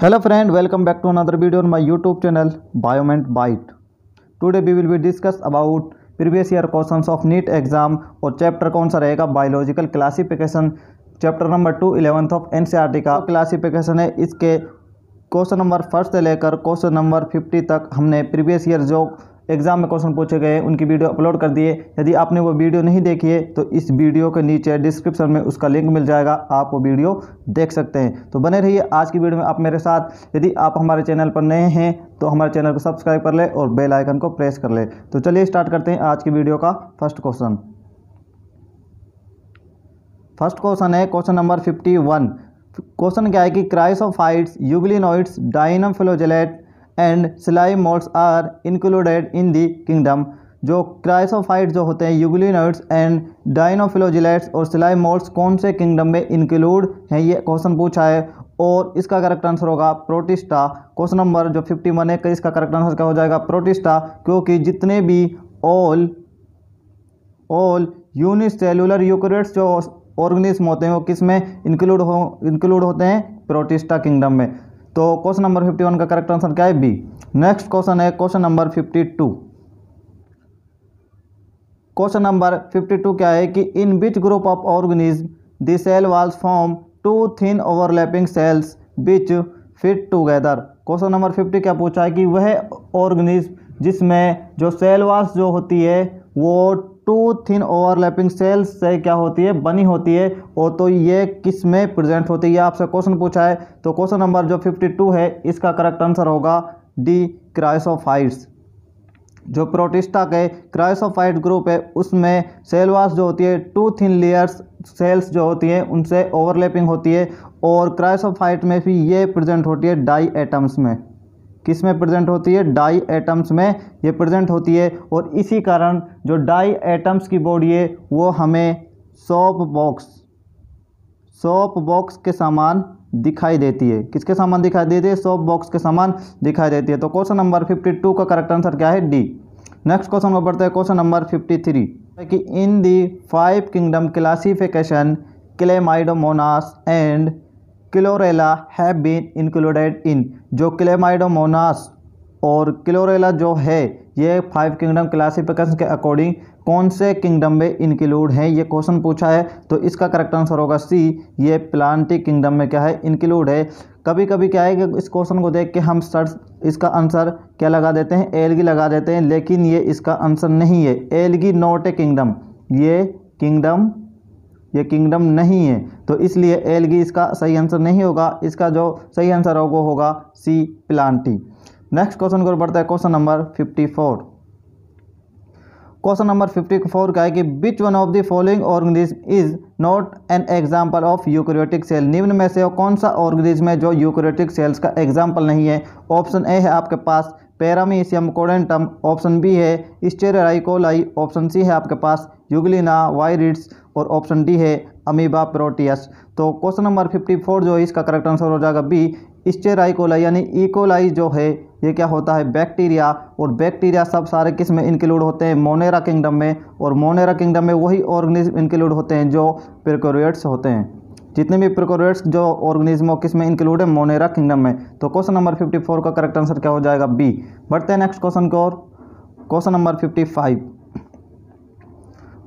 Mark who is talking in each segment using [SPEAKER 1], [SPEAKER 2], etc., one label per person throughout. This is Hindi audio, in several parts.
[SPEAKER 1] hello friend welcome back to another video on my YouTube channel Biomint Byte today we will be discuss about previous year question of NEET exam और चैप्टर कौन सा रहेगा biological classification chapter number two eleventh of NCERT का क्लासीफिकेशन है इसके क्वेश्चन नंबर फर्स्ट से लेकर क्वेश्चन नंबर फिफ्टी तक हमने प्रीवियस ईयर जो एग्ज़ाम में क्वेश्चन पूछे गए उनकी वीडियो अपलोड कर दिए यदि आपने वो वीडियो नहीं देखी है तो इस वीडियो के नीचे डिस्क्रिप्शन में उसका लिंक मिल जाएगा आप वो वीडियो देख सकते हैं तो बने रहिए आज की वीडियो में आप मेरे साथ यदि आप हमारे चैनल पर नए हैं तो हमारे चैनल को सब्सक्राइब कर लें और बेल आइकन को प्रेस कर लें तो चलिए स्टार्ट करते हैं आज की वीडियो का फर्स्ट क्वेश्चन फर्स्ट क्वेश्चन है question number fifty one question क्या है कि chrysophytes euglenoids dinoflagellates and slime moulds are included in the kingdom जो क्राइसोफाइट जो होते हैं यूगलिनर्ड्स एंड डाइनोफिलोजिलेट्स और सिलाई मोड्स कौन से किंगडम में इंक्लूड हैं ये क्वेश्चन पूछा है और इसका करेक्ट आंसर होगा प्रोटिस्टा क्वेश्चन नंबर जो फिफ्टी वन है इसका करेक्ट आंसर क्या हो जाएगा प्रोटिस्टा क्योंकि जितने भी ऑल ऑल यूनिसेलुलर यूक्रेट्स जो ऑर्गेनिज्म होते हैं वो किस में इंक्लूड हो इंक्लूड होते हैं प्रोटिस्टा किंगडम में तो क्वेश्चन नंबर फिफ्टी वन का करेक्ट आंसर क्या है बी नेक्स्ट क्वेश्चन है question number fifty two question number fifty two क्या है कि in which group of organism the cell walls form two thin overlapping cells which fit together question number fifty क्या पूछा है कि वह ऑर्गेनिज्म जिसमें जो सेल वॉल्स जो होती है वो टू थिन ओवरलैपिंग सेल्स से क्या होती है बनी होती है और तो ये किस में प्रेजेंट होती है आपसे क्वेश्चन पूछा है तो क्वेश्चन नंबर जो 52 है इसका करेक्ट आंसर होगा डी क्राइसोफाइट्स जो प्रोटिस्टा के क्राइसोफाइट ग्रुप है उसमें सेलवास जो होती है टू थिन लेयर्स सेल्स जो होती हैं उनसे ओवरलैपिंग होती है और क्राइसोफाइट में भी ये प्रेजेंट होती है डाई एटम्स में किस में प्रेजेंट होती है डाई एटम्स में ये प्रेजेंट होती है और इसी कारण जो डाई एटम्स की बॉडी है वो हमें सॉप बॉक्स सॉप बॉक्स के सामान दिखाई देती है किसके सामान दिखाई देती है सॉप बॉक्स के सामान दिखाई देती है तो क्वेश्चन नंबर फिफ्टी टू का करेक्ट आंसर क्या है डी नेक्स्ट क्वेश्चन को पढ़ते हैं क्वेश्चन नंबर फिफ्टी थ्री कि in the five kingdom classification Chlamydomonas and Chlorella have been included in जो क्लेमाइडोमोनास और क्लोरेला जो है ये फाइव किंगडम क्लासिफिकेशन के अकॉर्डिंग कौन से किंगडम में इंक्लूड हैं ये क्वेश्चन पूछा है तो इसका करेक्ट आंसर होगा सी ये प्लांटी किंगडम में क्या है इंक्लूड है कभी कभी क्या है कि इस क्वेश्चन को देख के हम सर इसका आंसर क्या लगा देते हैं एलगी लगा देते हैं लेकिन ये इसका आंसर नहीं है एलगी नॉट ए किंगडम ये किंगडम ये किंगडम नहीं है तो इसलिए एलगी इसका सही आंसर नहीं होगा इसका जो सही आंसर होगा होगा सी प्लांटी नेक्स्ट क्वेश्चन को बढ़ता है question number fifty four question number fifty four का है कि which one of the following organism is not an example of eukaryotic cell निम्न में से कौन सा ऑर्गेनिज्म है जो यूक्रियोटिक सेल्स का एग्जांपल नहीं है ऑप्शन ए है आपके पास पैरामीशियम कोडेंटम ऑप्शन बी है स्टेराइकोलाई ऑप्शन सी है आपके पास युगलिना वायरिड्स और ऑप्शन डी है अमीबा प्रोटियस तो क्वेश्चन नंबर 54 जो है इसका करेक्ट आंसर हो जाएगा बी इस्टेराइकोलाई यानी इकोलाई e जो है ये क्या होता है बैक्टीरिया और बैक्टीरिया सब सारे किस में इंक्लूड होते हैं मोनेरा किंगडम में और मोनेरा किंगडम में वही ऑर्गेनिज्म इंक्लूड होते हैं जो प्रिकोरियट्स होते हैं जितने भी प्रिकोरियट्स जो ऑर्गेनिज्म किस में इंक्लूड है मोनेरा किंगडम में तो क्वेश्चन नंबर फोर का करेक्ट आंसर क्या हो जाएगा बी बढ़ते हैं नेक्स्ट क्वेश्चन को और question number five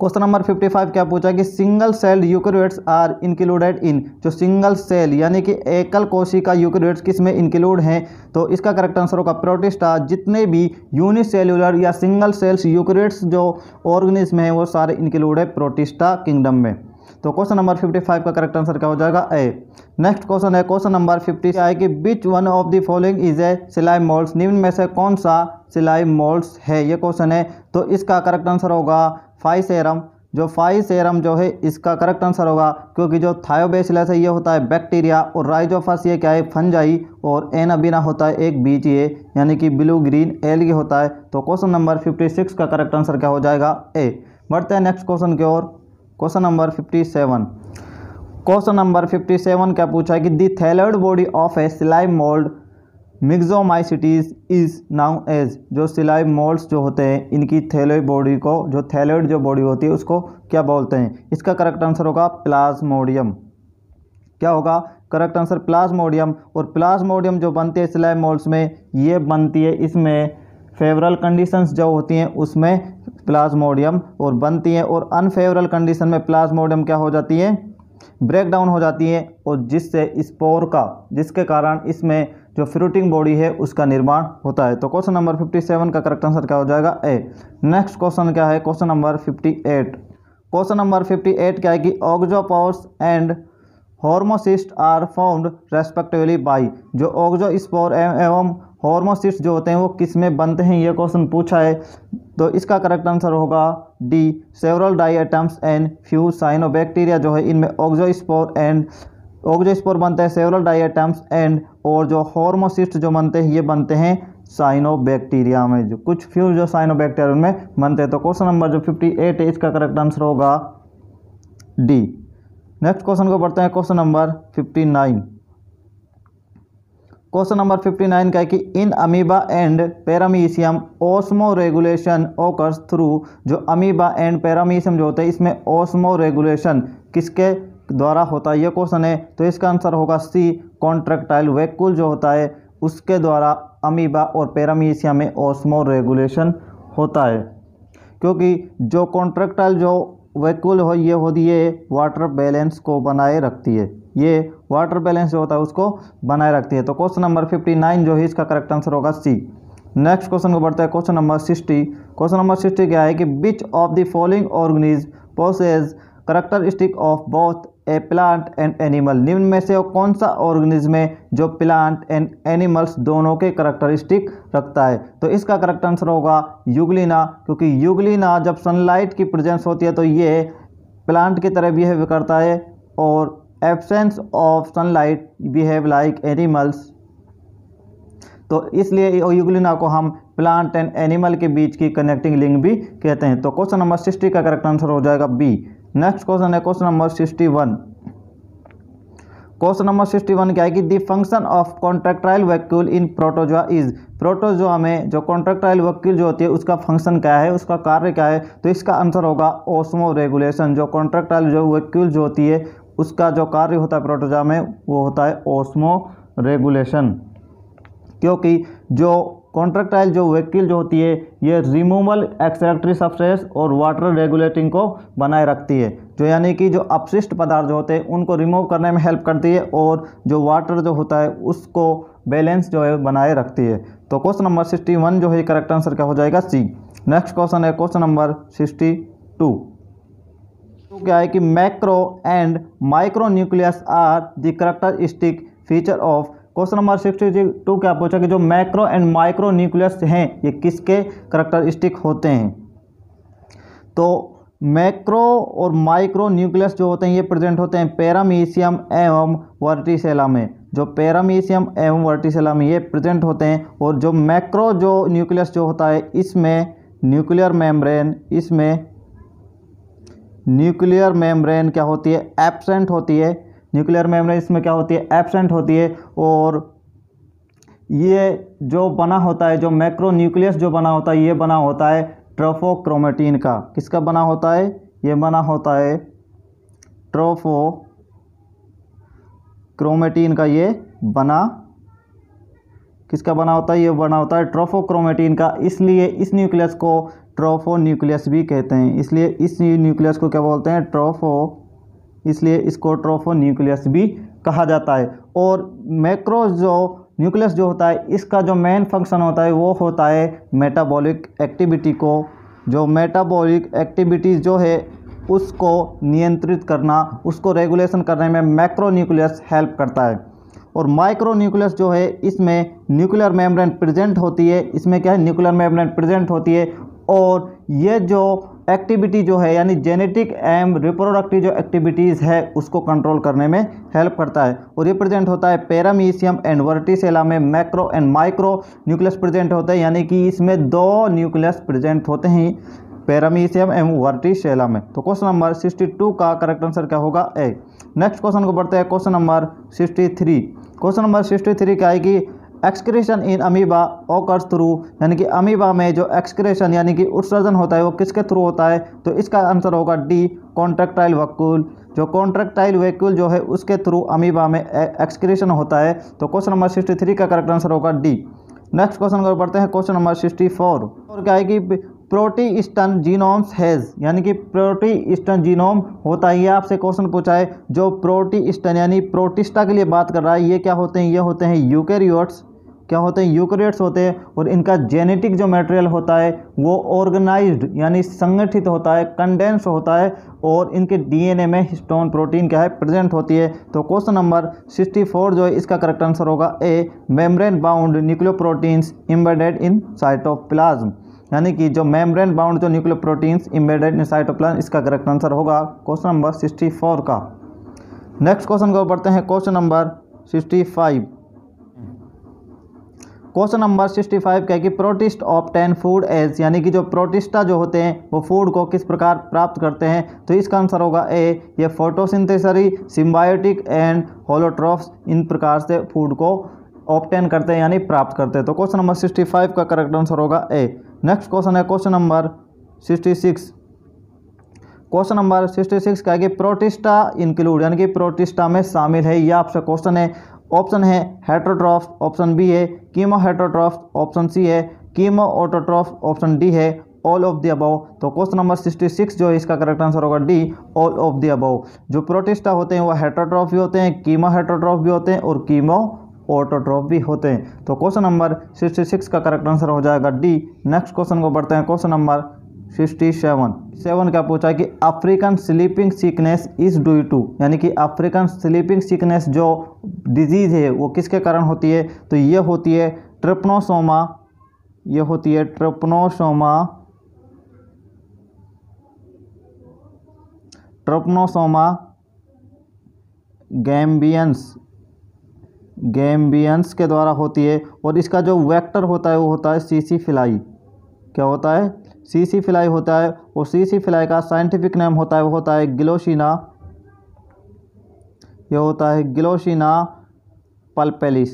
[SPEAKER 1] question number 55 क्या पूछा कि single celled eukaryotes are included in जो सिंगल सेल यानी कि एकल कोशिका यूक्रोट्स किस में इंक्लूड हैं तो इसका करेक्ट आंसर होगा प्रोटिस्टा जितने भी यूनिसेल्यूलर या सिंगल सेल्स यूक्रेट्स जो ऑर्गेनिज्म हैं वो सारे इंक्लूड है प्रोटिस्टा किंगडम में तो क्वेश्चन नंबर 55 का करेक्ट आंसर क्या हो जाएगा ए नेक्स्ट क्वेश्चन है क्वेश्चन नंबर 50 आए कि which one of the following is a slime moulds निम्न में से कौन सा सिलाई मोल्ड्स है ये क्वेश्चन है तो इसका करेक्ट आंसर होगा फाइ सेरम जो फाइ सेरम जो है इसका करेक्ट आंसर होगा क्योंकि जो थायोबेसिलस है ये होता है बैक्टीरिया और राइजोफस ये क्या है फंजाई और एन अबीना होता है एक बीच ये यानी कि ब्लू ग्रीन एल ये होता है तो क्वेश्चन नंबर फिफ्टी सिक्स का करेक्ट आंसर क्या हो जाएगा ए बढ़ते हैं नेक्स्ट क्वेश्चन की ओर question number fifty seven question number fifty seven क्या पूछा है कि the thalloid body of a slime mould myxomycetes is known as जो सिलाई मोल्ड्स जो होते हैं इनकी थैलोइड बॉडी को जो थैलोइड जो बॉडी होती है उसको क्या बोलते हैं इसका करेक्ट आंसर होगा प्लाज्मोडियम क्या होगा करेक्ट आंसर प्लाज्मोडियम और प्लाज्मोडियम जो बनती है सिलाई मोल्ड्स में ये बनती है इसमें फेवरल कंडीशंस जो होती हैं उसमें प्लाज्मोडियम और बनती हैं और अनफेवरल कंडीशन में प्लाज्मोडियम क्या हो जाती है ब्रेक डाउन हो जाती है और जिससे स्पोर का जिसके कारण इसमें जो फ्रूटिंग बॉडी है उसका निर्माण होता है तो क्वेश्चन नंबर फिफ्टी सेवन का करेक्ट आंसर क्या हो जाएगा ए नेक्स्ट क्वेश्चन क्या है question number fifty eight question number fifty eight क्या है कि auxospores and hormocysts are found respectively by जो ऑग्जोस्पोर स्पोर एवं हॉर्मोसिस्ट जो होते हैं वो किस में बनते हैं ये क्वेश्चन पूछा है तो इसका करेक्ट आंसर होगा D several diatoms and few cyanobacteria जो है इनमें ऑक्जो स्पोर एंड ऑक्जोस्पोर बनते हैं सेवरल डाइटम्स एंड और जो हॉर्मोसिस्ट जो बनते हैं ये बनते हैं साइनो बैक्टीरिया में जो कुछ फ्यू जो साइनो बैक्टीरिया में बनते हैं तो क्वेश्चन नंबर जो फिफ्टी एट है इसका करेक्ट आंसर होगा डी नेक्स्ट क्वेश्चन को पढ़ते हैं question number fifty nine question number fifty nine का है कि in Amoeba and Paramecium osmoregulation occurs through जो अमीबा एंड पैरामीशियम जो होते हैं इसमें ओस्मो रेगुलेशन किसके द्वारा होता है ये क्वेश्चन है तो इसका आंसर होगा सी कॉन्ट्रेक्टाइल वेक्कुल जो होता है उसके द्वारा अमीबा और पैरामीशिया में ओसमो रेगुलेशन होता है क्योंकि जो कॉन्ट्रेक्टाइल जो वेक्कुल हो ये होती है वाटर बैलेंस को बनाए रखती है ये वाटर बैलेंस जो होता है उसको बनाए रखती है तो क्वेश्चन नंबर फिफ्टी नाइन जो है इसका करेक्ट आंसर होगा सी नेक्स्ट क्वेश्चन को बढ़ता है question number sixty question number sixty क्या है कि which of the following organism possesses characteristic of both a plant and animal निम्न में से कौन सा ऑर्गेनिज्म है जो प्लांट एंड एनिमल्स दोनों के करेक्टरिस्टिक रखता है तो इसका करेक्ट आंसर होगा युगलिना क्योंकि युगलिना जब सनलाइट की प्रेजेंस होती है तो ये प्लांट की तरह बिहेव करता है और absence of sunlight behave like animals तो इसलिए युगलिना को हम प्लांट एंड एनिमल के बीच की कनेक्टिंग लिंक भी कहते हैं तो क्वेश्चन नंबर सिक्सटी का करेक्ट आंसर हो जाएगा बी नेक्स्ट क्वेश्चन है question number sixty one question number sixty one क्या है कि the function of contractile vacuole in protozoa is protozoa में जो कॉन्ट्रेक्ट्राइल वैक्यूल जो होती है उसका फंक्शन क्या है उसका कार्य क्या है तो इसका आंसर होगा ओस्मो रेगुलेशन जो कॉन्ट्रेक्ट्राइल जो वैक्यूल जो होती है उसका जो कार्य होता है प्रोटोजोआ में वो होता है ओस्मो रेगुलेशन क्योंकि जो कॉन्ट्रेक्टाइल जो वेकिल जो होती है ये रिमूवल एक्सरेक्टरी सबसेस और वाटर रेगुलेटिंग को बनाए रखती है जो यानी कि जो अपशिष्ट पदार्थ जो होते हैं उनको रिमूव करने में हेल्प करती है और जो वाटर जो होता है उसको बैलेंस जो है बनाए रखती है तो क्वेश्चन नंबर सिक्सटी वन जो है करेक्ट आंसर क्या हो जाएगा सी नेक्स्ट क्वेश्चन है क्वेश्चन नंबर सिक्सटी टू क्या है कि macro and micro nucleus are the characteristic feature of question number sixty two क्या पूछा कि जो मैक्रो एंड माइक्रो न्यूक्लियस हैं ये किसके करेक्टरिस्टिक होते हैं तो मैक्रो और माइक्रो न्यूक्लियस जो होते हैं ये प्रेजेंट होते हैं पैरामीशियम एवं वर्टिसेला में जो पैरामीशियम एवं वर्टिसेला में ये प्रेजेंट होते हैं और जो मैक्रो जो न्यूक्लियस जो होता है इसमें न्यूक्लियर मेम्ब्रेन इसमें न्यूक्लियर मेम्ब्रेन क्या होती है एबसेंट होती है न्यूक्लियर मेमोरी इसमें क्या होती है एबसेंट होती है और ये जो बना होता है जो मैक्रो न्यूक्लियस जो बना होता है ये बना होता है ट्रोफोक्रोमेटीन का किसका बना होता है ये बना होता है ट्रोफो क्रोमेटीन का ये बना किसका बना होता है ये बना होता है ट्रोफोक्रोमेटीन का इसलिए इस न्यूक्लियस को ट्रोफो न्यूक्लियस भी कहते हैं इसलिए इस न्यूक्लियस को क्या बोलते हैं ट्रोफो इसलिए इसको ट्रोफोन्यूक्लियस भी कहा जाता है और मैक्रो जो न्यूक्लियस जो होता है इसका जो मेन फंक्शन होता है वो होता है मेटाबॉलिक एक्टिविटी को जो मेटाबॉलिक एक्टिविटीज़ जो है उसको नियंत्रित करना उसको रेगुलेशन करने में मैक्रो न्यूक्लियस हेल्प करता है और माइक्रो न्यूक्लियस जो है इसमें न्यूक्लियर मेम्ब्रेन प्रेजेंट होती है इसमें क्या है न्यूक्लियर मेम्ब्रेन प्रेजेंट होती है और ये जो एक्टिविटी जो है यानी जेनेटिक एंड रिप्रोडक्टिव जो एक्टिविटीज़ है उसको कंट्रोल करने में हेल्प करता है और ये प्रेजेंट होता है पैरामीशियम एंड वर्टिसेला में macro and micro nucleus present होते हैं यानी कि इसमें दो न्यूक्लियस प्रेजेंट होते हैं पैरामीशियम एंड वर्टिसेला में तो क्वेश्चन नंबर सिक्सटी टू का करेक्ट आंसर क्या होगा ए नेक्स्ट क्वेश्चन को पढ़ते हैं question number sixty three question number sixty three क्या है कि excretion in Amoeba occurs through यानी कि अमीबा में जो एक्सक्रेशन यानी कि उत्सर्जन होता है वो किसके थ्रू होता है तो इसका आंसर होगा डी कॉन्ट्रेक्टाइल वक्ूल जो कॉन्ट्रेक्टाइल वेक्यूल जो है उसके थ्रू अमीबा में एक्सक्रेशन होता है तो क्वेश्चन नंबर सिक्सटी थ्री का करेक्ट आंसर होगा डी नेक्स्ट क्वेश्चन अगर पढ़ते हैं क्वेश्चन नंबर सिक्सटी फोर और क्या है कि प्रोटीस्टन जीनोम्स हैज यानी कि प्रोटीस्टन जीनोम होता है ये आपसे क्वेश्चन पूछा है जो प्रोटीस्टन यानी प्रोटिस्टा के लिए बात कर रहा है ये क्या होते हैं ये होते हैं यूकेरियोट्स क्या होते हैं यूक्रेट्स होते हैं और इनका जेनेटिक जो मटेरियल होता है वो ऑर्गेनाइज्ड यानी संगठित होता है कंडेंस होता है और इनके डीएनए में हिस्टोन प्रोटीन क्या है प्रेजेंट होती है तो क्वेश्चन नंबर 64 जो है इसका करेक्ट आंसर होगा A membrane bound nucleoproteins embedded in cytoplasm यानी कि जो मेम्ब्रेन बाउंड जो प्रोटीन्स इम्बेडेड इन साइटोप्लाज्म इसका करेक्ट आंसर होगा क्वेश्चन नंबर फोर का नेक्स्ट क्वेश्चन को बढ़ते हैं question number five question number sixty five क्या है कि प्रोटिस्ट ऑप्टेन फूड एज यानी कि जो प्रोटिस्टा जो होते हैं वो फूड को किस प्रकार प्राप्त करते हैं तो इसका आंसर होगा ए ये फोटोसिंथेसरी सिम्बायोटिक एंड होलोट्रॉफ्स इन प्रकार से फूड को ऑप्टेन करते हैं यानी प्राप्त करते हैं तो क्वेश्चन नंबर सिक्सटी फाइव का करेक्ट आंसर होगा ए नेक्स्ट क्वेश्चन है question number sixty six question number sixty six का है कि प्रोटिस्टा इंक्लूड यानी कि प्रोटिस्टा में शामिल है यह आपसे क्वेश्चन है ऑप्शन है हेट्रोट्रॉफ ऑप्शन बी है कीमो हेट्रोट्रॉफ ऑप्शन सी है कीमो ऑटोट्रॉफ ऑप्शन डी है ऑल ऑफ द अबाव तो क्वेश्चन नंबर सिक्सटी सिक्स जो है इसका करेक्ट आंसर होगा D all of the above जो प्रोटिस्टा होते हैं वो हेट्रोट्रॉफ भी होते हैं कीमो हेट्रोट्रॉफ भी होते हैं और कीमो ऑटोट्रॉफ भी होते हैं तो क्वेश्चन नंबर सिक्स का करेक्ट आंसर हो जाएगा डी नेक्स्ट क्वेश्चन को बढ़ते हैं question number sixty seven seven क्या पूछा कि African sleeping sickness is due to यानी कि अफ्रीकन स्लीपिंग सिकनेस जो डिजीज़ है वो किसके कारण होती है तो ये होती है ट्रिप्नोसोमा ये होती है ट्रिप्नोसोमा ट्रिपनोसोमा गैम्बियंस गैम्बियंस के द्वारा होती है और इसका जो वेक्टर होता है वो होता है सीसी फिलाई क्या होता है सी सी फ्लाई होता है और सी सी फ्लाई का साइंटिफिक नेम होता है वो होता है गिलोशीना यह होता है गिलोशीना पल्पेलिस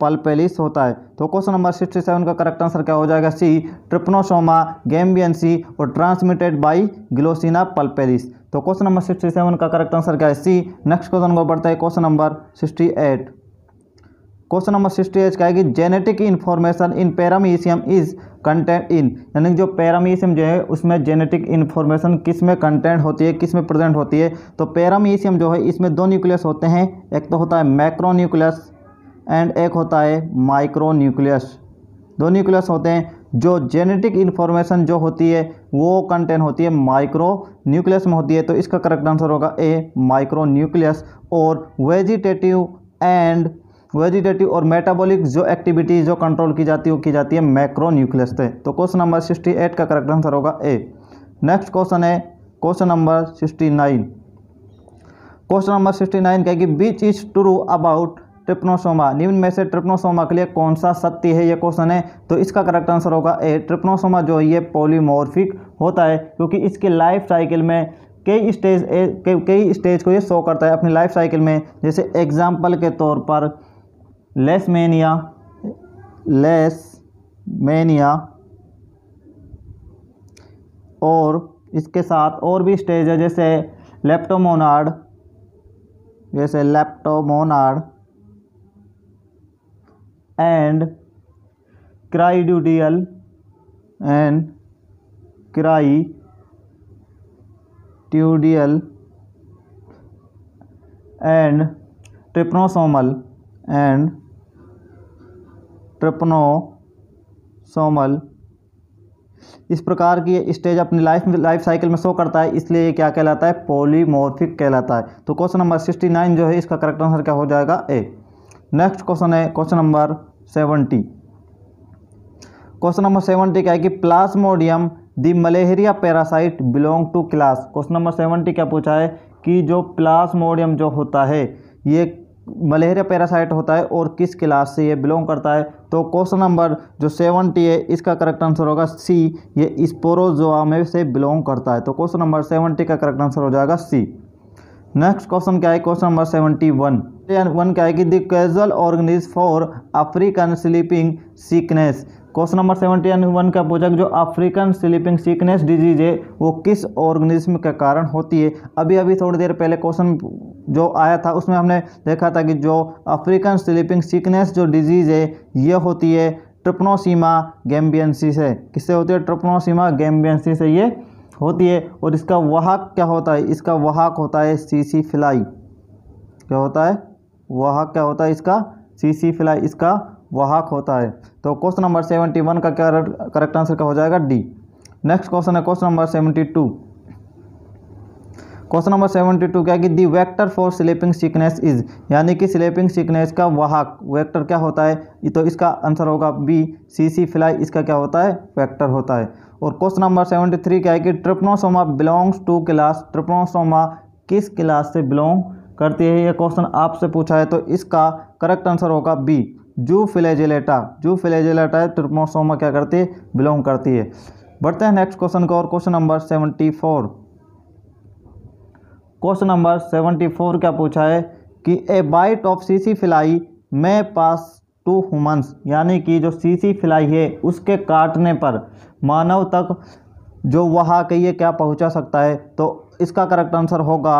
[SPEAKER 1] पल्पेलिस होता है तो क्वेश्चन नंबर सिक्सटी सेवन का करेक्ट आंसर क्या हो जाएगा सी ट्रिप्नोसोमा गेम्बियनसी और ट्रांसमिटेड बाई ग्लोसिना पल्पेलिस तो क्वेश्चन नंबर सिक्सटी सेवन का करेक्ट आंसर क्या है सी नेक्स्ट क्वेश्चन को बढ़ता है question number sixty eight question number sixty eight का है कि genetic information in paramecium is content in यानी जो पैरामीशियम जो है उसमें जेनेटिक इन्फॉर्मेशन किस में कंटेंट होती है किस में प्रेजेंट होती है तो पैरामीशियम जो है इसमें दो न्यूक्लियस होते हैं एक तो होता है मैक्रो न्यूक्लियस एंड एक होता है माइक्रो न्यूक्लियस दो न्यूक्लियस होते हैं जो जेनेटिक इन्फॉर्मेशन जो होती है वो कंटेंट होती है माइक्रो न्यूक्लियस में होती है तो इसका करेक्ट आंसर होगा ए माइक्रो न्यूक्लियस और वेजिटेटिव एंड वेजिटेटिव और मेटाबॉलिक जो एक्टिविटी जो कंट्रोल की जाती है वो की जाती है मैक्रो न्यूक्लियस से तो क्वेश्चन नंबर सिक्सटी एट का करेक्ट आंसर होगा ए नेक्स्ट क्वेश्चन है question number sixty nine question number sixty nine क्या कि which is true about trypanosoma निम्न में से ट्रिप्नोसोमा के लिए कौन सा सत्य है ये क्वेश्चन है तो इसका करेक्ट आंसर होगा ए ट्रिप्नोसोमा जो ये पोलीमोर्फिक होता है क्योंकि इसके लाइफ साइकिल में कई स्टेज कई स्टेज को ये शो करता है अपनी लाइफ साइकिल में जैसे एग्जाम्पल के तौर पर लेस मैनिया लेस मैनिया और इसके साथ और भी स्टेज है जैसे लेप्टोमोनाड जैसे leptomonad and crithidial and crithidial and trypanosomal and somal इस प्रकार की स्टेज अपनी लाइफ में लाइफ साइकिल में शो करता है इसलिए ये क्या कहलाता है पॉलीमोर्फिक कहलाता है तो क्वेश्चन नंबर सिक्सटी नाइन जो है इसका करेक्ट आंसर क्या हो जाएगा ए नेक्स्ट क्वेश्चन है question number seventy question number seventy क्या है कि plasmodium the malaria parasite belong to class question number seventy क्या पूछा है कि जो प्लाज्मोडियम जो होता है ये मलेरिया पैरासाइट होता है और किस क्लास से ये बिलोंग करता है तो क्वेश्चन नंबर जो सेवनटी है इसका करेक्ट आंसर होगा सी ये स्पोरोजोआ में से बिलोंग करता है तो क्वेश्चन नंबर सेवनटी का करेक्ट आंसर हो जाएगा सी नेक्स्ट क्वेश्चन क्या है question number seventy one one क्या है कि the causal organism for African sleeping sickness question number seventy one का पूछा जो अफ्रीकन स्लीपिंग सिकनेस डिजीज है वो किस ऑर्गेनिज्म के कारण होती है अभी अभी थोड़ी देर पहले क्वेश्चन जो आया था उसमें हमने देखा था कि जो अफ्रीकन स्लीपिंग सिकनेस जो डिजीज़ है ये होती है ट्रिप्नोसीमा गैम्बियंसी से किससे होती है ट्रिप्नोसीमा गैम्बियंसी से ये होती है और इसका वाहक क्या होता है इसका वाहक होता है सीसी फिलाई क्या होता है वाहक क्या होता है इसका सीसी फिलाई इसका वाहक होता है तो क्वेश्चन नंबर सेवेंटी वन का क्या करेक्ट आंसर का हो जाएगा डी नेक्स्ट क्वेश्चन है question number seventy two question number seventy two क्या है कि the vector for sleeping sickness is यानी कि स्लीपिंग सिकनेस का वाहक वेक्टर क्या होता है तो इसका आंसर होगा बी सी सी फ्लाई इसका क्या होता है वेक्टर होता है और क्वेश्चन नंबर सेवेंटी थ्री क्या है कि trypanosoma belongs to class trypanosoma किस क्लास से बिलोंग करती है यह क्वेश्चन आपसे पूछा है तो इसका करेक्ट आंसर होगा बी जू फिलेजिलेटा जू फिलेजिलेटा ट्रिप्नोसोमा क्या करती है बिलोंग करती है बढ़ते हैं नेक्स्ट क्वेश्चन का और question number seventy four question number seventy four क्या पूछा है कि ए बाइट ऑफ सीसी फिलाई में पास टू हुमन्स यानी कि जो सीसी फिलाई है उसके काटने पर मानव तक जो वहाँ कहिए क्या पहुँचा सकता है तो इसका करेक्ट आंसर होगा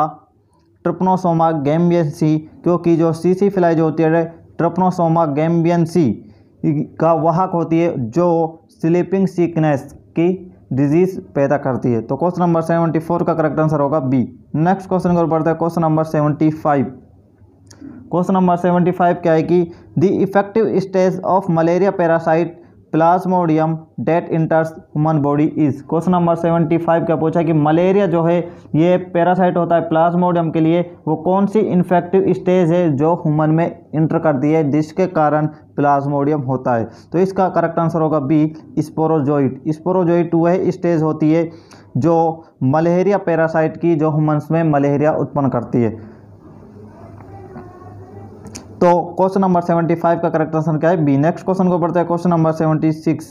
[SPEAKER 1] ट्रिपनोसोमा गैम्बियसी क्योंकि जो सीसी फिलाई जो होती है ट्रपनोसोमा गैम्बियनसी का वाहक होती है जो स्लीपिंग सिकनेस की डिजीज पैदा करती है तो क्वेश्चन नंबर सेवेंटी फोर का करेक्ट आंसर होगा बी नेक्स्ट क्वेश्चन की ओर बढ़ते हैं question number seventy five question number seventy five क्या है कि the effective stage of malaria parasite plasmodium that enters human body is question number seventy five क्या पूछा कि मलेरिया जो है ये पैरासाइट होता है प्लाज्मोडियम के लिए वो कौन सी इन्फेक्टिव स्टेज है जो ह्यूमन में इंटर करती है जिसके कारण प्लाज्मोडियम होता है तो इसका करेक्ट आंसर होगा बी स्पोरोजोइट स्पोरोजोइट वह स्टेज होती है जो मलेरिया पैरासाइट की जो ह्यूमन्स में मलेरिया उत्पन्न करती है तो क्वेश्चन नंबर सेवेंटी फाइव का करेक्ट आंसर क्या है बी नेक्स्ट क्वेश्चन को पढ़ते हैं question number seventy six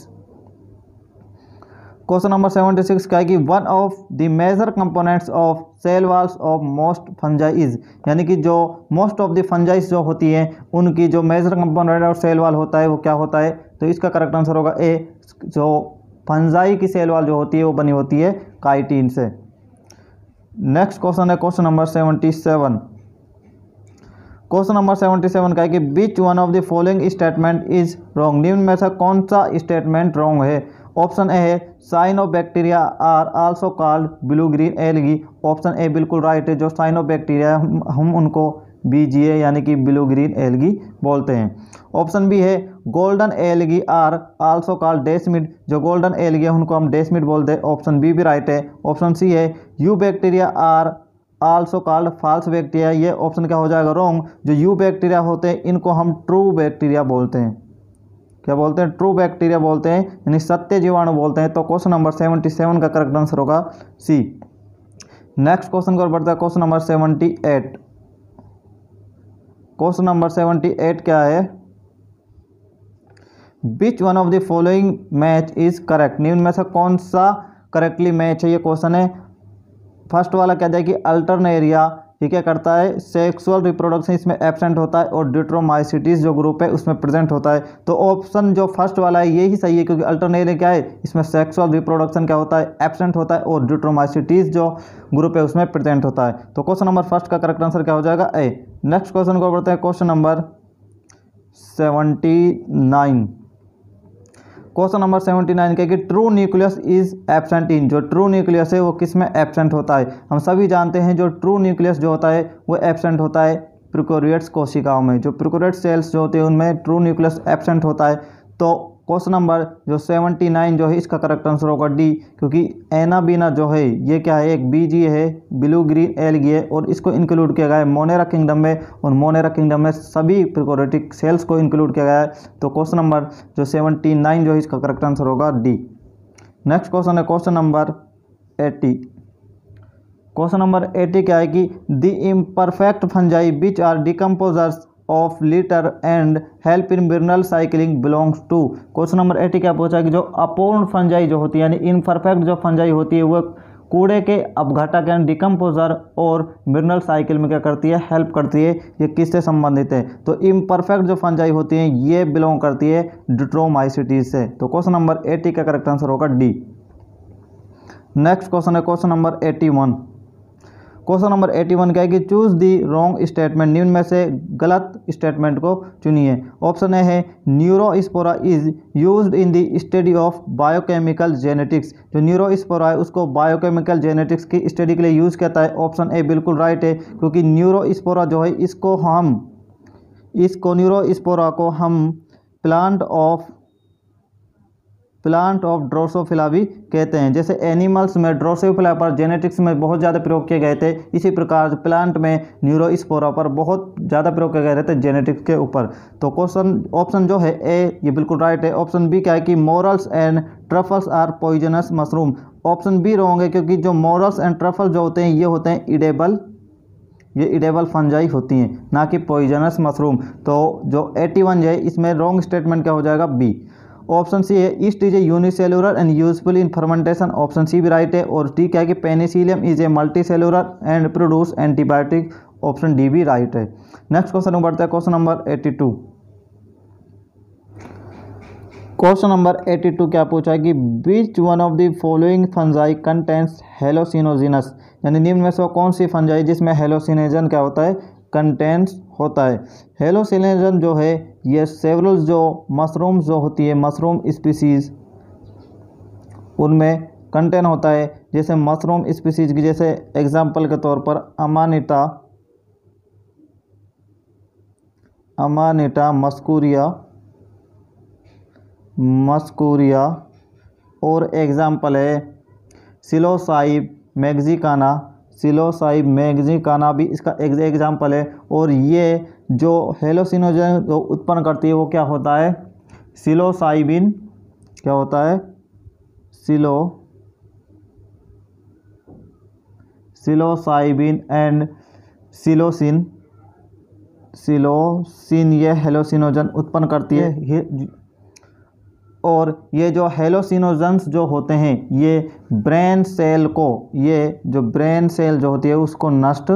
[SPEAKER 1] question number seventy six क्या है कि one of the major components of cell walls of most fungi यानी कि जो मोस्ट ऑफ द फंजाइज जो होती है उनकी जो मेजर कंपोनेंट और सेल वाल होता है वो क्या होता है तो इसका करेक्ट आंसर होगा ए जो फंजाई की सेल वाल जो होती है वो बनी होती है काइटीन से नेक्स्ट क्वेश्चन है question number seventy seven question number seventy seven का है कि which one of the following statement is wrong निम्न में से कौन सा स्टेटमेंट रॉन्ग है ऑप्शन ए है cyano of bacteria are also called blue green algae option A बिल्कुल राइट है जो साइन ऑफ बैक्टीरिया हम उनको बी यानी कि ब्लू ग्रीन एलगी बोलते हैं ऑप्शन बी है golden algae are also called desmid जो गोल्डन एलगी है उनको हम डेसमिट बोलते हैं ऑप्शन बी भी राइट है ऑप्शन सी है eubacteria are also called false bacteria ये ऑप्शन क्या हो जाएगा रॉन्ग जो यू बैक्टीरिया होते हैं इनको हम ट्रू बैक्टीरिया बोलते हैं क्या बोलते हैं ट्रू बैक्टीरिया बोलते हैं यानी सत्य जीवाणु बोलते हैं तो क्वेश्चन नंबर सेवेंटी सेवन का करेक्ट आंसर होगा सी नेक्स्ट क्वेश्चन को बढ़ता है question number seventy eight question number seventy eight क्या है which one of the following match is correct निम्न में से कौन सा करेक्टली मैच है ये क्वेश्चन है फर्स्ट वाला कहता है कि अल्टरनेरिया ये क्या करता है सेक्सुअल रिप्रोडक्शन इसमें एबसेंट होता है और डिट्रोमाइसिटीज़ जो ग्रुप है उसमें प्रेजेंट होता है तो ऑप्शन जो फर्स्ट वाला है ये ही सही है क्योंकि अल्टरनेरिया क्या है इसमें सेक्सुअल रिप्रोडक्शन क्या होता है एबसेंट होता है और ड्यूट्रोमाइसिटीज जो ग्रुप है उसमें प्रेजेंट होता है तो क्वेश्चन नंबर फर्स्ट का करेक्ट आंसर क्या हो जाएगा ए नेक्स्ट क्वेश्चन को बढ़ते हैं question number seventy nine question number seventy nine क्या कि true nucleus is absent in जो ट्रू न्यूक्लियस है वो किस में एबसेंट होता है हम सभी जानते हैं जो ट्रू न्यूक्लियस जो होता है वो एबसेंट होता है प्रिकोरियट्स कोशिकाओं में जो प्रिकोरियट सेल्स जो होते हैं उनमें ट्रू न्यूक्लियस एबसेंट होता है तो क्वेश्चन नंबर जो सेवेंटी नाइन जो है इसका करेक्ट आंसर होगा डी क्योंकि एना बीना जो है ये क्या है एक बीजी है ब्लू ग्रीन एलगी है और इसको इंक्लूड किया गया है मोनेरा किंगडम में और मोनेरा किंगडम में सभी प्रिकोरेटिक सेल्स को इंक्लूड किया गया है तो क्वेश्चन नंबर जो सेवेंटी नाइन जो है इसका करेक्ट आंसर होगा डी नेक्स्ट क्वेश्चन है question number eighty question number eighty क्या है कि the imperfect fungi which are decomposers of litter and help in mineral cycling belongs to question number eighty क्या पूछा कि जो अपूर्ण फंजाई जो होती है यानी इनपरफेक्ट जो फंजाई होती है वह कूड़े के अपघटक यानी डिकम्पोजर और मिनरल साइकिल में क्या करती है हेल्प करती है ये किससे संबंधित है तो इम्परफेक्ट जो फंजाई होती है ये बिलोंग करती है डिट्रोमाइसिटीज से तो क्वेश्चन नंबर एटी का करेक्ट आंसर होगा डी नेक्स्ट क्वेश्चन है question number eighty one question number eighty one क्या है कि चूज दी रॉन्ग स्टेटमेंट निम्न में से गलत स्टेटमेंट को चुनिए ऑप्शन ए है neurospora is use in the study of biochemical genetics जो न्यूरोस्पोरा है उसको बायोकेमिकल जेनेटिक्स की स्टडी के लिए यूज़ करता है ऑप्शन ए बिल्कुल राइट है क्योंकि न्यूरोस्पोरा जो है इसको हम इसको न्यूरोस्पोरा को हम plant of plant of drosophila भी कहते हैं जैसे एनिमल्स में ड्रोसोफिला पर जेनेटिक्स में बहुत ज़्यादा प्रयोग किए गए थे इसी प्रकार प्लांट में न्यूरोस्पोरा पर बहुत ज़्यादा प्रयोग किए गए थे जेनेटिक्स के ऊपर तो क्वेश्चन ऑप्शन जो है ए ये बिल्कुल राइट है ऑप्शन बी क्या है कि morels and truffles are poisonous mushroom option B रहोगे क्योंकि जो मोरल्स एंड ट्रफल जो होते हैं ये होते हैं इडेबल ये इडेबल फंजाई होती हैं ना कि पॉइजनस मशरूम तो जो एटी वन है इसमें रॉन्ग स्टेटमेंट क्या हो जाएगा बी ऑप्शन सी है yeast is a unicellular and useful in fermentation option C भी राइट है और डी क्या है कि penicillium is a multi cellular and produce antibiotic option D भी राइट है नेक्स्ट क्वेश्चन में बढ़ते हैं question number eighty two question number eighty two क्या पूछा है कि which one of the following fungi contents hallucinogens यानी निम्न में से कौन सी फंजाई जिसमें हेलोसिनेजन क्या होता है कंटेंट्स होता है हेलोसिनेजन जो है ये सेवरल जो मशरूम जो होती है मशरूम स्पीसीज़ उनमें कंटेन होता है जैसे मशरूम स्पीसीज की जैसे एग्जाम्पल के तौर पर अमानिटा अमानिटा मस्कूरिया मस्कूरिया और एग्ज़ाम्पल है सिलोसाइब मैगजिकाना सिलोसाइब मैगजिकाना भी इसका एग्ज़ाम्पल है और ये जो हेलोसिनोजन जो उत्पन्न करती है वो क्या होता है सिलोसाइबिन क्या होता है सिलो सिलोसाइबिन एंड सिलोसिन सिलोसिन ये हेलोसिनोजन उत्पन्न करती है और ये जो हेलोसिनोजन्स जो होते हैं ये ब्रेन सेल को ये जो ब्रेन सेल जो होती है उसको नष्ट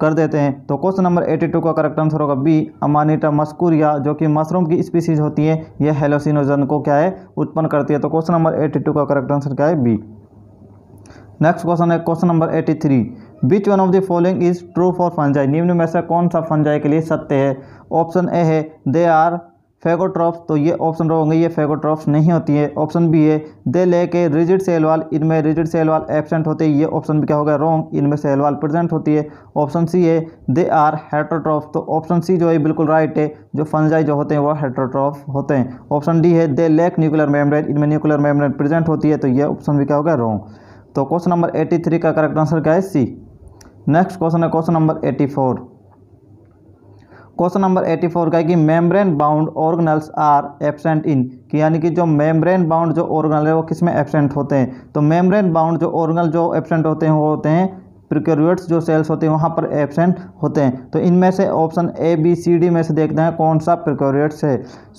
[SPEAKER 1] कर देते हैं तो क्वेश्चन नंबर 82 का करेक्ट आंसर होगा बी अमानिटा मस्कूरिया जो कि मशरूम की स्पीसीज होती है यह हेलोसिनोजन को क्या है उत्पन्न करती है तो क्वेश्चन नंबर 82 का करेक्ट आंसर क्या है बी नेक्स्ट क्वेश्चन है question number 83 which one of the following is true for fungi निम्न में से कौन सा फंजाई के लिए सत्य है ऑप्शन ए है दे आर फेगोट्रॉप्स तो ये ऑप्शन रॉन्ग ये फेगोट्रॉफ नहीं होती है ऑप्शन बी है दे ले के रिजिड सेल वाल इनमें रिजिड सेल वाल एबसेंट होते हैं ये ऑप्शन भी क्या होगा रॉन्ग इनमें सेल वाल प्रेजेंट होती है ऑप्शन सी है दे आर हेट्रोट्रॉफ तो ऑप्शन सी जो है बिल्कुल राइट है जो फंजाई जो होते हैं वो हेट्रोट्रॉफ होते हैं ऑप्शन डी है दे लेक न्यूक्लियर मेमरेन इनमें न्यूक्लियर मेमरेन प्रेजेंट होती है तो ये ऑप्शन भी क्या होगा रॉन्ग तो क्वेश्चन नंबर एटी थ्री का करेक्ट आंसर क्या है सी नेक्स्ट क्वेश्चन है question number eighty four question number 84 का है कि membrane bound organelles are absent in कि यानी कि जो मेम्ब्रेन बाउंड जो ऑर्गनल है वो किस में एबसेंट होते हैं तो मेम्ब्रेन बाउंड जो ऑर्गनल जो एबसेंट होते हैं वो होते हैं प्रिक्योरियोट्स जो सेल्स होते हैं वहाँ पर एबसेंट होते हैं तो इनमें से option A B C D में से देखते हैं कौन सा प्रिक्योरियोट्स है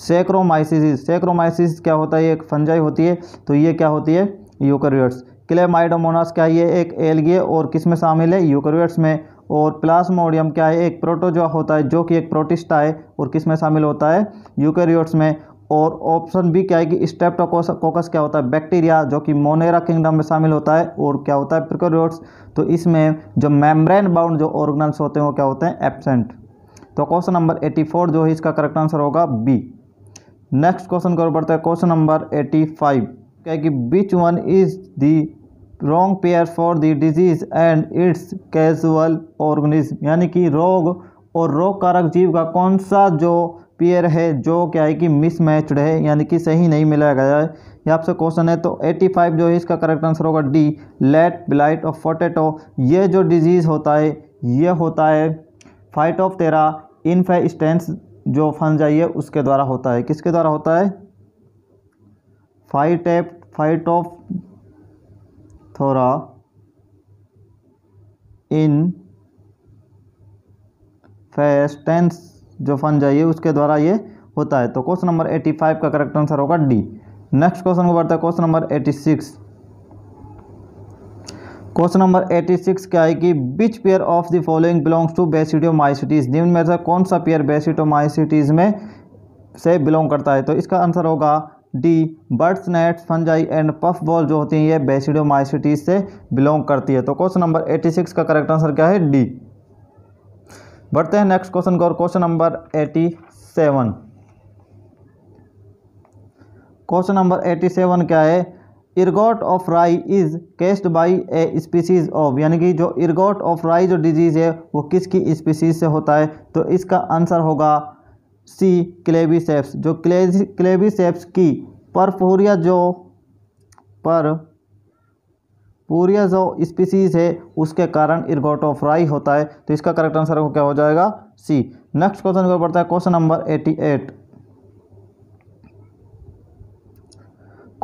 [SPEAKER 1] सेक्रोमाइसिस सेक्रोमाइसिस क्या होता है एक फंजाई होती है तो ये क्या होती है यूकरियोट्स क्लेमाइडोमोनास क्या ये एक एलगी और किस में शामिल है यूकरियोट्स में और प्लाज्मोडियम क्या है एक प्रोटोजोआ होता है जो कि एक प्रोटिस्टा है और किस में शामिल होता है यूकेरियोट्स में और ऑप्शन बी क्या है कि स्टेप्टोकोकस क्या होता है बैक्टीरिया जो कि मोनेरा किंगडम में शामिल होता है और क्या होता है प्रिकोरियोट्स तो इसमें जो मेम्ब्रेन बाउंड जो ऑर्गनल्स होते हैं वो क्या होते हैं एबसेंट तो क्वेश्चन नंबर फोर जो है इसका करेक्ट आंसर होगा बी नेक्स्ट क्वेश्चन की ओर बढ़ते हैं क्वेश्चन नंबर फाइव क्या है कि which one is the wrong pair for the disease and its causal organism यानी कि रोग और रोग कारक जीव का कौन सा जो पेयर है जो क्या है कि मिसमैच्ड है यानी कि सही नहीं मिला गया है ये आपसे क्वेश्चन है तो 85 जो है इसका करेक्ट आंसर होगा D late blight of potato ये जो डिजीज़ होता है ये होता है फाइट ऑफ तेरा इनफेस्टेंस जो फन जाइए उसके द्वारा होता है किसके द्वारा होता है फाइट एप फाइट ऑफ थोड़ा इन फेस्टेंस जो फन जाइए उसके द्वारा ये होता है तो क्वेश्चन नंबर एटी फाइव का करेक्ट आंसर होगा डी नेक्स्ट क्वेश्चन को बढ़ता है question number eighty six question number eighty six क्या है कि which pair of the following belongs to cities निम्न में से कौन सा पेयर सिटीज में से बिलोंग करता है तो इसका आंसर होगा D bird's nest fungi and puff ball जो होती हैं ये बेसिडो से बिलोंग करती है तो क्वेश्चन नंबर एटी सिक्स का करेक्ट आंसर क्या है डी बढ़ते हैं नेक्स्ट क्वेश्चन को और question number eighty seven question number eighty seven क्या है ergot of rye is caused by a species of यानी कि जो इर्गोट ऑफ राई जो डिजीज़ है वो किसकी स्पीसीज से होता है तो इसका आंसर होगा सी क्लेविसेप्स जो क्लेविसेप्स की परफोरिया जो पर पूरिया जो स्पीसीज है उसके कारण इर्गोटोफ्राई होता है तो इसका करेक्ट आंसर क्या हो जाएगा सी नेक्स्ट क्वेश्चन को पड़ता है question number eighty eight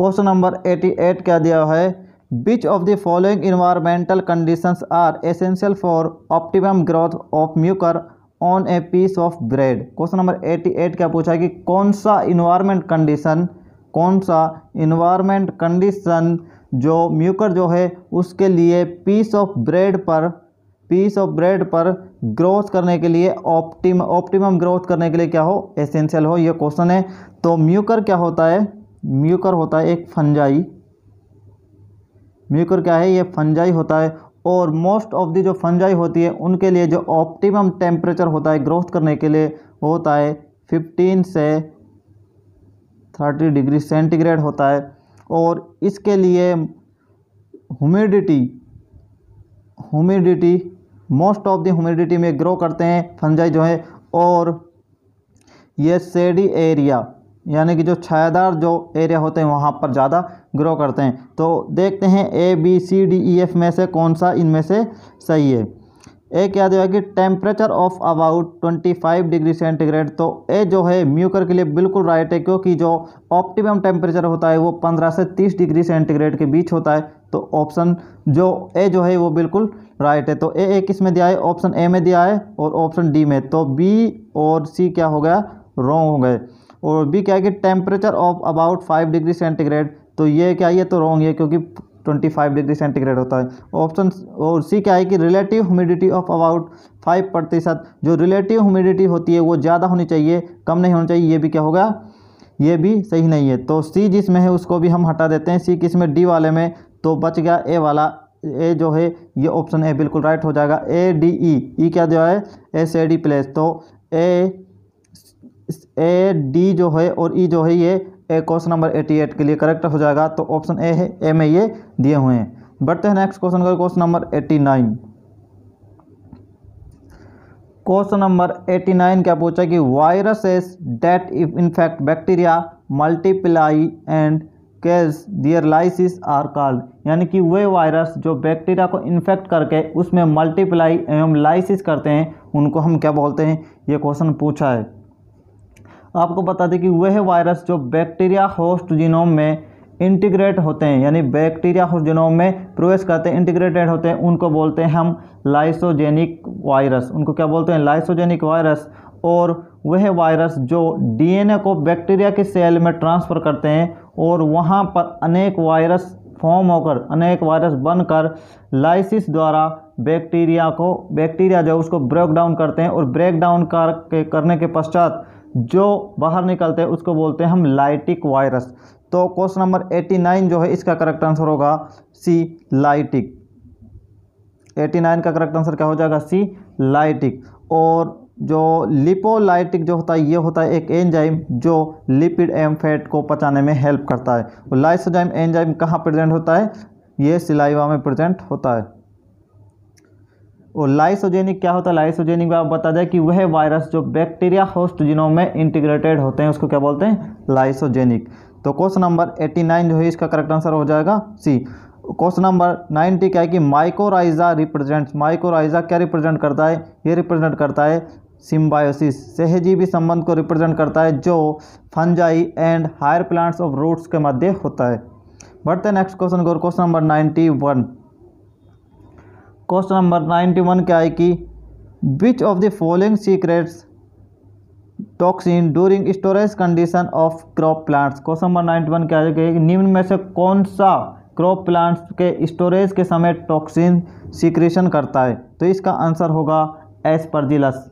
[SPEAKER 1] question number eighty eight क्या दिया है which of the following environmental conditions are essential for optimum growth of mucor on a piece of bread question number eighty eight क्या पूछा है कि कौन सा इन्वायरमेंट कंडीशन कौन सा इन्वायरमेंट कंडीशन जो म्यूकर जो है उसके लिए पीस ऑफ ब्रेड पर पीस ऑफ ब्रेड पर ग्रोथ करने के लिए ऑप्टिम ऑप्टिमम ग्रोथ करने के लिए क्या हो एसेंशियल हो यह क्वेश्चन है तो म्यूकर क्या होता है म्यूकर होता है एक फंजाई म्यूकर क्या है ये फंजाई होता है और मोस्ट ऑफ दी जो फंजाई होती है उनके लिए जो ऑप्टिमम टेम्परेचर होता है ग्रोथ करने के लिए होता है फिफ्टीन से थर्टी डिग्री सेंटीग्रेड होता है और इसके लिए humidity humidity most of the humidity में ग्रो करते हैं फंजाई जो है और ये सेडी एरिया यानी कि जो छायादार जो एरिया होते हैं वहाँ पर ज़्यादा ग्रो करते हैं तो देखते हैं A B C D E F में से कौन सा इनमें से सही है एक याद दिया कि temperature of about 25 degree centigrade तो ए जो है म्यूकर के लिए बिल्कुल राइट है क्योंकि जो ऑप्टिमम टेम्परेचर होता है वो 15 से 30 डिग्री सेंटीग्रेड के बीच होता है तो ऑप्शन जो ए जो है वो बिल्कुल राइट है तो ए ए किस में दिया है ऑप्शन ए में दिया है और ऑप्शन डी में तो बी और सी क्या हो गया रॉन्ग हो गए और बी क्या है कि temperature of about five degree centigrade तो ये क्या ये तो रॉन्ग है क्योंकि ट्वेंटी फाइव डिग्री सेंटीग्रेड होता है ऑप्शन और सी क्या है कि relative humidity of about five प्रतिशत जो रिलेटिव ह्यूमिडिटी होती है वो ज़्यादा होनी चाहिए कम नहीं होनी चाहिए ये भी क्या होगा ये भी सही नहीं है तो सी जिसमें है उसको भी हम हटा देते हैं सी किस में डी वाले में तो बच गया ए वाला ए जो है ये ऑप्शन ए बिल्कुल राइट हो जाएगा ए डी ई क्या जो है एस ए डी प्लेस तो ए ए डी जो है और ई e जो है ये क्वेश्चन नंबर 88 एट के लिए करेक्ट हो जाएगा तो ऑप्शन ए है ए में ये दिए हुए हैं बढ़ते हैं नेक्स्ट क्वेश्चन का question number 89 nine question number 89 nine क्या पूछा कि viruses that if infect bacteria multiply and cause their lysis are called यानी कि वे वायरस जो बैक्टीरिया को इन्फेक्ट करके उसमें मल्टीप्लाई एवं लाइसिस करते हैं उनको हम क्या बोलते हैं ये क्वेश्चन पूछा है आपको बता दें कि वह वायरस जो बैक्टीरिया होस्ट जीनोम में इंटीग्रेट होते हैं यानी बैक्टीरिया होस्ट जीनोम में प्रवेश करते हैं इंटीग्रेटेड होते हैं उनको बोलते हैं हम लाइसोजेनिक वायरस उनको क्या बोलते हैं लाइसोजेनिक वायरस और वह वायरस जो डीएनए को बैक्टीरिया के सेल में ट्रांसफ़र करते हैं और वहाँ पर अनेक वायरस फॉर्म होकर अनेक वायरस बनकर लाइसिस द्वारा बैक्टीरिया को बैक्टीरिया जो उसको ब्रेक डाउन करते हैं और ब्रेक डाउन कर के करने के पश्चात जो बाहर निकलते हैं उसको बोलते हैं हम लाइटिक वायरस तो क्वेश्चन नंबर एटी नाइन जो है इसका करेक्ट आंसर होगा सी लाइटिक एटी नाइन का करेक्ट आंसर क्या हो जाएगा सी लाइटिक और जो लिपोलाइटिक जो होता है ये होता है एक एंजाइम जो लिपिड एम फैट को पचाने में हेल्प करता है और लाइसोजाइम एंजाइम कहाँ प्रेजेंट होता है ये सिलाईवा में प्रेजेंट होता है और लाइसोजेनिक क्या होता है लाइसोजेनिक में आप बता दें कि वह वायरस जो बैक्टीरिया होस्ट जिनों में इंटीग्रेटेड होते हैं उसको क्या बोलते हैं लाइसोजेनिक तो क्वेश्चन नंबर एट्टी नाइन जो है इसका करेक्ट आंसर हो जाएगा सी क्वेश्चन नंबर नाइनटी क्या है कि माइकोराइजा रिप्रेजेंट माइकोराइजा क्या रिप्रेजेंट करता है ये रिप्रेजेंट करता है सिम्बायोसिस सहजीवी संबंध को रिप्रेजेंट करता है जो fungi and higher plants of roots के मध्य होता है बढ़ते नेक्स्ट क्वेश्चन को question number ninety one question number ninety one क्या है कि which of the following secretes toxin during storage condition of crop plants question number ninety one क्या है कि निम्न में से कौन सा क्रॉप प्लांट्स के स्टोरेज के समय टॉक्सिन सीक्रेशन करता है तो इसका आंसर होगा एस्परजिलस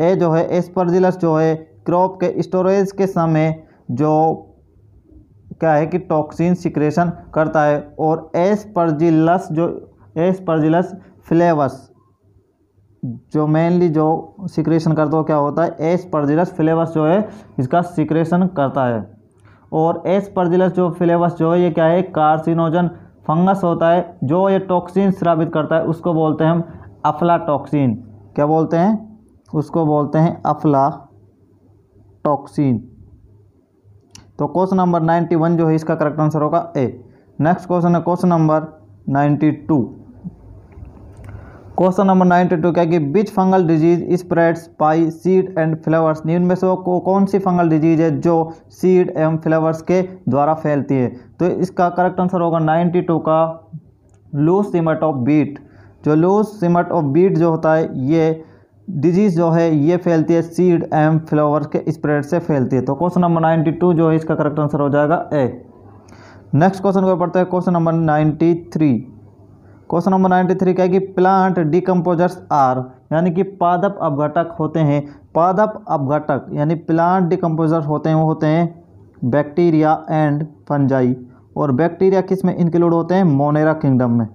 [SPEAKER 1] ए जो है एस्परजिलस जो है क्रॉप के स्टोरेज के समय जो क्या है कि टॉक्सिन सिक्रेशन करता है और एस्परजिलस जो एस्परजिलस फ्लेवस जो मेनली जो सिक्रेशन करता है क्या होता है एसपर्जिलस फ्लेवस जो है इसका सिक्रेशन करता है और एसपर्जिलस जो फ्लेवस जो है ये क्या है कार्सिनोजन फंगस होता है जो ये टॉक्सिन स्रावित करता है उसको बोलते हैं हम अफला टॉक्सिन क्या बोलते हैं उसको बोलते हैं अफला टॉक्सिन तो क्वेश्चन नंबर नाइन्टी वन जो है इसका करेक्ट आंसर होगा ए नेक्स्ट क्वेश्चन है question number ninety two question number ninety two क्या कि which fungal disease spreads by seed and flowers flavours में से वो कौन सी फंगल डिजीज है जो सीड एवं फ्लावर्स के द्वारा फैलती है तो इसका करेक्ट आंसर होगा नाइन्टी टू का लूज सीमट ऑफ बीट जो लूज सीमट ऑफ बीट जो होता है ये डिजीज़ जो है ये फैलती है सीड एम फ्लावर्स के स्प्रेड से फैलती है तो क्वेश्चन नंबर नाइन्टी टू जो है इसका करेक्ट आंसर हो जाएगा ए नेक्स्ट क्वेश्चन को पढ़ते हैं question number ninety three question number ninety three क्या है कि प्लांट डिकम्पोजर्स आर यानी कि पादप अपघटक होते हैं पादप अपघटक यानी प्लांट डिकम्पोजर होते हैं वो होते हैं बैक्टीरिया एंड फंजाई और बैक्टीरिया किस में इंक्लूड होते हैं मोनेरा किंगडम में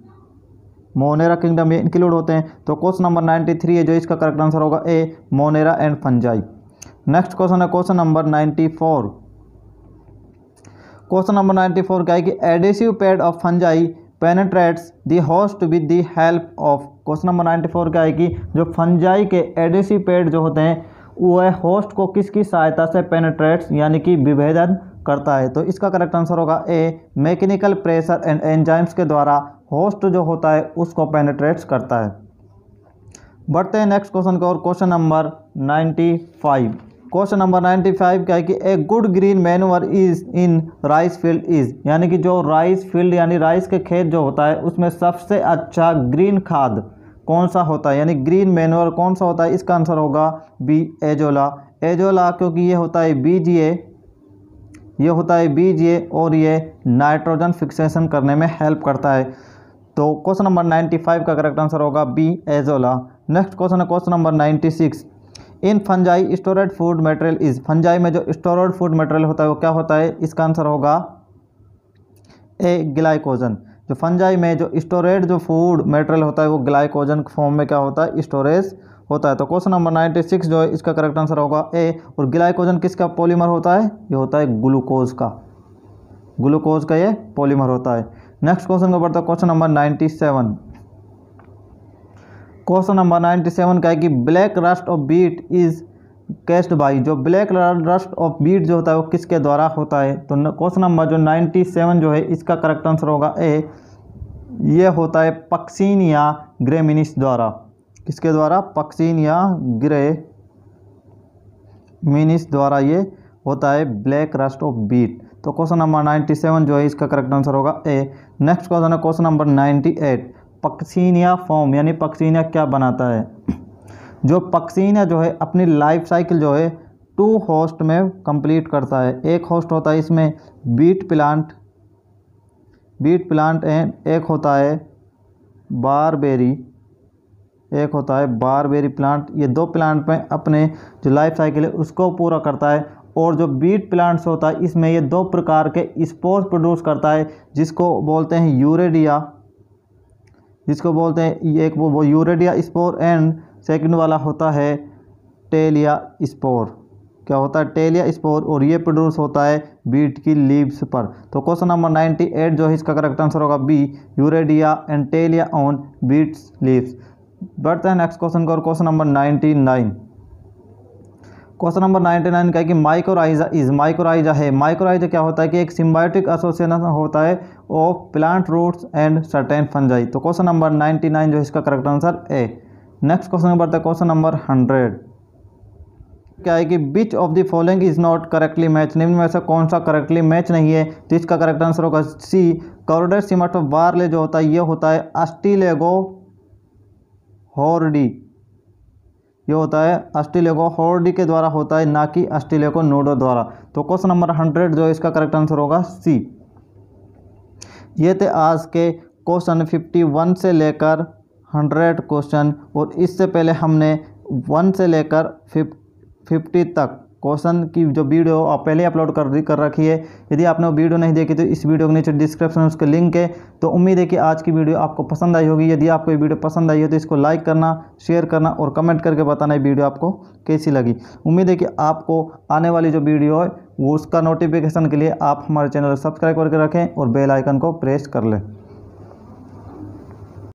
[SPEAKER 1] मोनेरा किंगडम में इंक्लूड होते हैं तो क्वेश्चन नंबर नाइन्टी थ्री है जो इसका करेक्ट आंसर होगा A monera and fungi next question है question number ninety four question number ninety four क्या है कि adhesive pad of fungi penetrates the host with the help of question number ninety four क्या है कि जो फंजाई के एडेसी पेड जो होते हैं वह होस्ट को किसकी सहायता से पेनेट्रेट्स यानी कि विभेदन करता है तो इसका करेक्ट आंसर होगा A mechanical pressure and enzymes के द्वारा होस्ट जो होता है उसको पेनेट्रेट्स करता है बढ़ते हैं नेक्स्ट क्वेश्चन का और question number ninety five question number ninety five क्या है कि A good green manure is in rice field is यानी कि जो राइस फील्ड यानी राइस के खेत जो होता है उसमें सबसे अच्छा ग्रीन खाद कौन सा होता है यानी ग्रीन मैनुअर कौन सा होता है इसका आंसर होगा बी एजोला एजोला क्योंकि ये होता है बीज ये ये होता है बीज ये और ये नाइट्रोजन फिक्सेशन करने में हेल्प करता है तो क्वेश्चन नंबर नाइन्टी फाइव का करेक्ट आंसर होगा बी एजोला नेक्स्ट क्वेश्चन है question number ninety six in fungi stored food material is fungi में जो स्टोरेड फूड मटेरियल होता है वो क्या होता है इसका आंसर होगा ए ग्लाइकोजन जो फंजाई में जो स्टोरेड जो फूड मटेरियल होता है वो ग्लाइकोजन फॉर्म में क्या होता है स्टोरेज होता है तो क्वेश्चन नंबर नाइन्टी सिक्स जो है इसका करेक्ट आंसर होगा ए और ग्लाइकोजन किसका पॉलीमर होता है ये होता है ग्लूकोज का ग्लूकोज का ये पॉलीमर होता है नेक्स्ट क्वेश्चन को पढ़ता है question number ninety seven question number ninety seven का है कि black rust of wheat is caused by जो ब्लैक रस्ट ऑफ बीट जो होता है वो किसके द्वारा होता है तो क्वेश्चन नंबर जो नाइन्टी सेवन जो है इसका करेक्ट आंसर होगा ए ये होता है पक्सीन या ग्रेमिनिस द्वारा किसके द्वारा पक्सीन या ग्रे मिनिस द्वारा ये होता है ब्लैक रस्ट ऑफ बीट तो क्वेश्चन नंबर नाइन्टी सेवन जो है इसका करेक्ट आंसर होगा ए नेक्स्ट क्वेश्चन है question number ninety eight puccinia form यानी पक्सीनिया क्या बनाता है जो पक्सीनिया जो है अपनी लाइफ साइकिल जो है टू होस्ट में कंप्लीट करता है एक होस्ट होता है इसमें wheat plant wheat plant and एक होता है बारबेरी एक होता है बारबेरी प्लांट ये दो प्लांट में अपने जो लाइफ साइकिल है उसको पूरा करता है और जो बीट प्लांट्स होता है इसमें ये दो प्रकार के स्पोर्स प्रोड्यूस करता है जिसको बोलते हैं यूरेडिया जिसको बोलते हैं ये एक वो, वो यूरेडिया स्पोर एंड सेकंड वाला होता है टेलिया स्पोर क्या होता है टेलिया स्पोर और ये प्रोड्यूस होता है बीट की लीव्स पर तो क्वेश्चन नंबर नाइन्टी एट जो है इसका करेक्ट आंसर होगा B uredia and telia on wheat's leaves बढ़ते हैं नेक्स्ट क्वेश्चन का और question number ninety nine question number ninety nine का है कि माइक्रोराइजा इज माइक्रोराइजा है माइक्रोराइजा क्या होता है कि एक सिम्बायोटिक एसोसिएशन होता है of plant roots and certain fungi तो क्वेश्चन नंबर नाइन्टी नाइन जो इसका correct answer A next question number था क्वेश्चन नंबर हंड्रेड क्या है कि which of the following is not correctly match निम्न में से कौन सा करेक्टली मैच नहीं है तो इसका करेक्ट आंसर होगा सी कॉरिडर बार ले जो होता है ये होता है अस्टीलेगो हॉर्डी ये होता है को हॉर्डी के द्वारा होता है ना कि को नोडो द्वारा तो क्वेश्चन नंबर हंड्रेड जो इसका करेक्ट आंसर होगा सी ये थे आज के क्वेश्चन फिफ्टी वन से लेकर हंड्रेड क्वेश्चन और इससे पहले हमने वन से लेकर फिफ्टी तक क्वेश्चन की जो वीडियो आप पहले अपलोड कर कर रखी है यदि आपने वो वीडियो नहीं देखी तो इस वीडियो के नीचे डिस्क्रिप्शन में उसके लिंक है तो उम्मीद है कि आज की वीडियो आपको पसंद आई होगी यदि आपको ये वीडियो पसंद आई हो तो इसको लाइक करना शेयर करना और कमेंट करके बताना ये वीडियो आपको कैसी लगी उम्मीद है कि आपको आने वाली जो वीडियो है वो उसका नोटिफिकेशन के लिए आप हमारे चैनल को सब्सक्राइब करके रखें और बेल आइकन को प्रेस कर लें